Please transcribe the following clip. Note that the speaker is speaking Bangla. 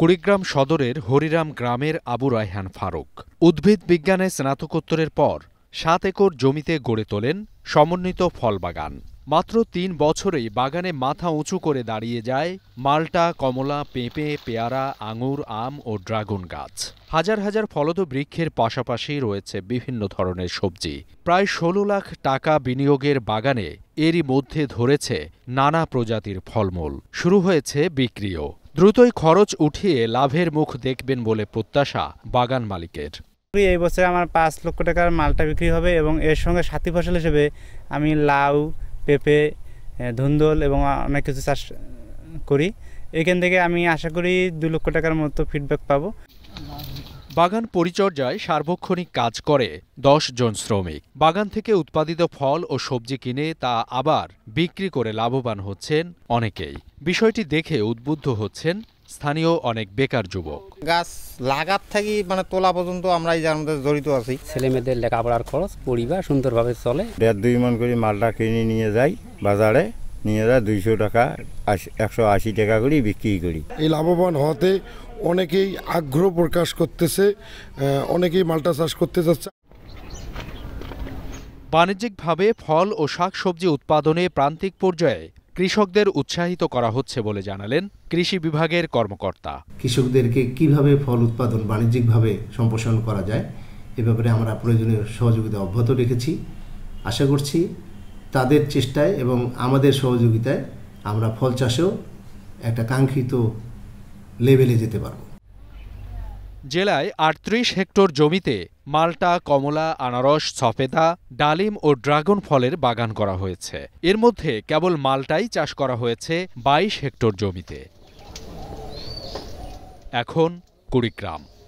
কুড়িগ্রাম সদরের হরিরাম গ্রামের আবু রায়হান ফারুক উদ্ভিদ বিজ্ঞানে স্নাতকোত্তরের পর সাত একর জমিতে গড়ে তোলেন সমন্বিত ফল বাগান মাত্র তিন বছরেই বাগানে মাথা উঁচু করে দাঁড়িয়ে যায় মাল্টা কমলা পেঁপে পেয়ারা আঙুর আম ও ড্রাগন গাছ হাজার হাজার ফলদ বৃক্ষের পাশাপাশি রয়েছে বিভিন্ন ধরনের সবজি প্রায় ষোলো লাখ টাকা বিনিয়োগের বাগানে এরই মধ্যে ধরেছে নানা প্রজাতির ফলমূল শুরু হয়েছে বিক্রিও দ্রুতই খরচ উঠিয়ে লাভের মুখ দেখবেন বলে প্রত্যাশা বাগান মালিকের এই বছরে আমার পাঁচ লক্ষ টাকার মালটা বিক্রি হবে এবং এর সঙ্গে সাথী ফসল হিসেবে আমি লাউ পেঁপে ধুন্দল এবং অনেক কিছু চাষ করি এখান থেকে আমি আশা করি দু লক্ষ টাকার মতো ফিডব্যাক পাবো বাগান পরিচর্যায় সার্বক্ষণিক কাজ করে দশ জন শ্রমিক বাগান থেকে উৎপাদিত ফল ও সবজি কিনে তা আবার বিক্রি করে লাভবান হচ্ছেন অনেকেই বিষয়টি দেখে উদ্বুদ্ধ হচ্ছেন স্থানীয় অনেক বেকার যুবক গাছ লাগাত থাকি মানে তোলা পর্যন্ত আমরা যার মধ্যে জড়িত আছি ছেলেমেয়েদের লেখাপড়ার খরচ পরিবার সুন্দরভাবে চলে দেড় দুই মন করে মালটা কিনে নিয়ে যাই বাজারে নিয়ে যায় দুইশো টাকা একশো আশি টাকা করে বিক্রি করি এই লাভবান হতে অনেকেই আগ্রহ প্রকাশ করতেছে অনেকেই মাল্টা চাষ করতে যাচ্ছে বাণিজ্যিকভাবে ফল ও শাকসবজি উৎপাদনে প্রান্তিক পর্যায়ে কৃষকদের উৎসাহিত করা হচ্ছে বলে জানালেন কৃষি বিভাগের কর্মকর্তা কৃষকদেরকে কিভাবে ফল উৎপাদন বাণিজ্যিকভাবে সম্প্রসারণ করা যায় এ ব্যাপারে আমরা প্রয়োজনীয় সহযোগিতা অব্যাহত রেখেছি আশা করছি তাদের চেষ্টায় এবং আমাদের সহযোগিতায় আমরা ফল চাষেও একটা কাঙ্ক্ষিত লেভেলে যেতে পারব জেলায় আটত্রিশ হেক্টর জমিতে মাল্টা কমলা আনারস সফেদা ডালিম ও ড্রাগন ফলের বাগান করা হয়েছে এর মধ্যে কেবল মালটাই চাষ করা হয়েছে ২২ হেক্টর জমিতে এখন কুড়িগ্রাম